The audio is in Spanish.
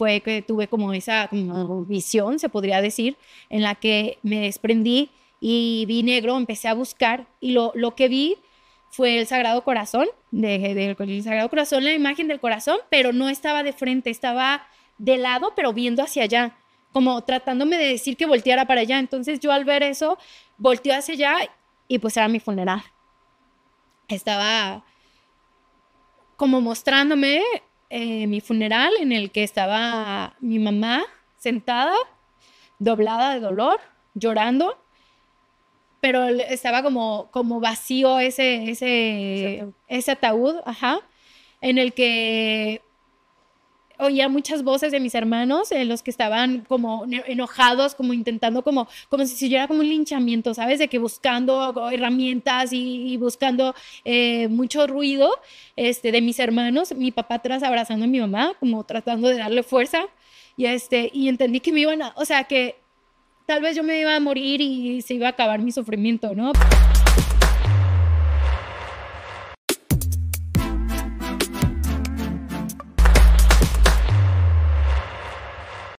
fue que tuve como esa visión, se podría decir, en la que me desprendí y vi negro, empecé a buscar y lo, que vi fue el Sagrado Corazón, de, Sagrado Corazón, la imagen del corazón, pero no estaba de frente, estaba de lado, pero viendo hacia allá, como tratándome de decir que volteara para allá. Entonces yo al ver eso, volteó hacia allá y pues era mi funeral. Estaba como mostrándome eh, mi funeral en el que estaba mi mamá sentada, doblada de dolor, llorando, pero estaba como, como vacío ese, ese, ese ataúd, ajá, en el que oía muchas voces de mis hermanos, eh, los que estaban como enojados, como intentando como, como si siguiera como un linchamiento, ¿sabes? De que buscando herramientas y, buscando eh, mucho ruido este, de mis hermanos, mi papá atrás abrazando a mi mamá, como tratando de darle fuerza. Y, este, y entendí que me iban a, o sea, que tal vez yo me iba a morir y se iba a acabar mi sufrimiento, ¿no?